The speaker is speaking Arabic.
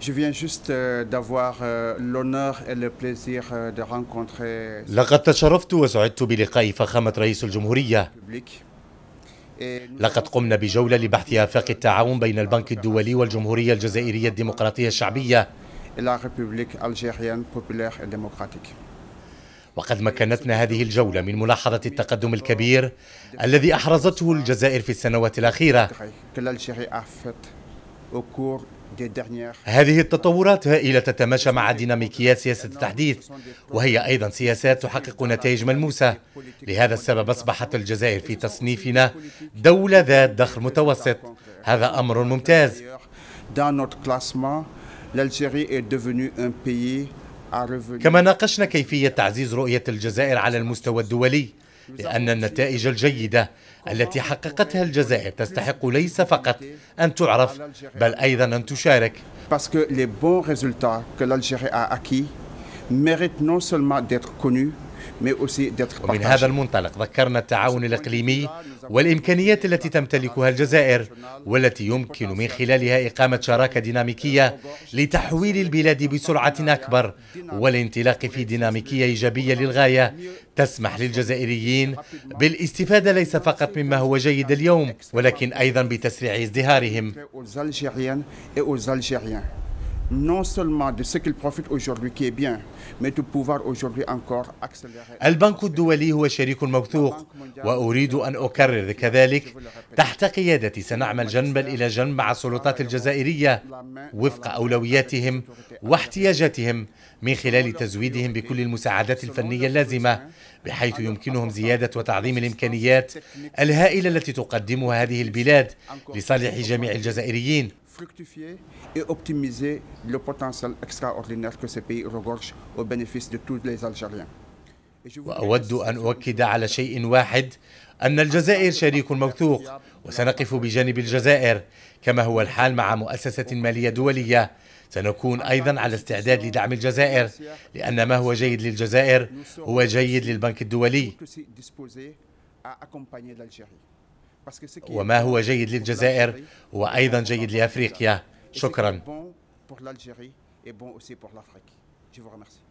Je viens juste euh, d'avoir euh, l'honneur et le plaisir euh, de rencontrer. لقد تشرفت وسعدت بلقاء فخامة رئيس الجمهورية. لقد قمنا بجولة لبحث آفاق التعاون بين البنك الدولي والجمهورية الجزائرية الديمقراطية الشعبية. La République algérienne populaire et démocratique. وقد مكنتنا هذه الجولة من ملاحظة التقدم الكبير الذي أحرزته الجزائر في السنوات الأخيرة. هذه التطورات هائلة تتماشى مع ديناميكيات سياسة التحديث وهي أيضا سياسات تحقق نتائج ملموسة لهذا السبب أصبحت الجزائر في تصنيفنا دولة ذات دخل متوسط هذا أمر ممتاز كما ناقشنا كيفية تعزيز رؤية الجزائر على المستوى الدولي لأن النتائج الجيدة التي حققتها الجزائر تستحق ليس فقط أن تعرف بل أيضا أن تشارك méritent non seulement d'être كونو ومن هذا المنطلق ذكرنا التعاون الإقليمي والإمكانيات التي تمتلكها الجزائر والتي يمكن من خلالها إقامة شراكة ديناميكية لتحويل البلاد بسرعة أكبر والانطلاق في ديناميكية إيجابية للغاية تسمح للجزائريين بالاستفادة ليس فقط مما هو جيد اليوم ولكن أيضا بتسريع ازدهارهم non seulement de ce aujourd'hui qui est bien, mais de pouvoir aujourd'hui encore accélérer. البنك الدولي هو شريك موثوق وأريد أن أكرر كذلك تحت قيادتي سنعمل جنبا إلى جنب مع السلطات الجزائرية وفق أولوياتهم واحتياجاتهم من خلال تزويدهم بكل المساعدات الفنية اللازمة بحيث يمكنهم زيادة وتعظيم الإمكانيات الهائلة التي تقدمها هذه البلاد لصالح جميع الجزائريين fructifier et optimiser le potentiel extraordinaire que ce pays regorge au bénéfice de tous les Algériens. واود ان اؤكد على شيء واحد ان الجزائر شريك موثوق وسنقف بجانب الجزائر كما هو الحال مع مؤسسه ماليه دوليه سنكون ايضا على استعداد لدعم الجزائر لان ما هو جيد للجزائر هو جيد للبنك الدولي وما هو جيد للجزائر هو أيضا جيد لأفريقيا شكرا Je vous remercie.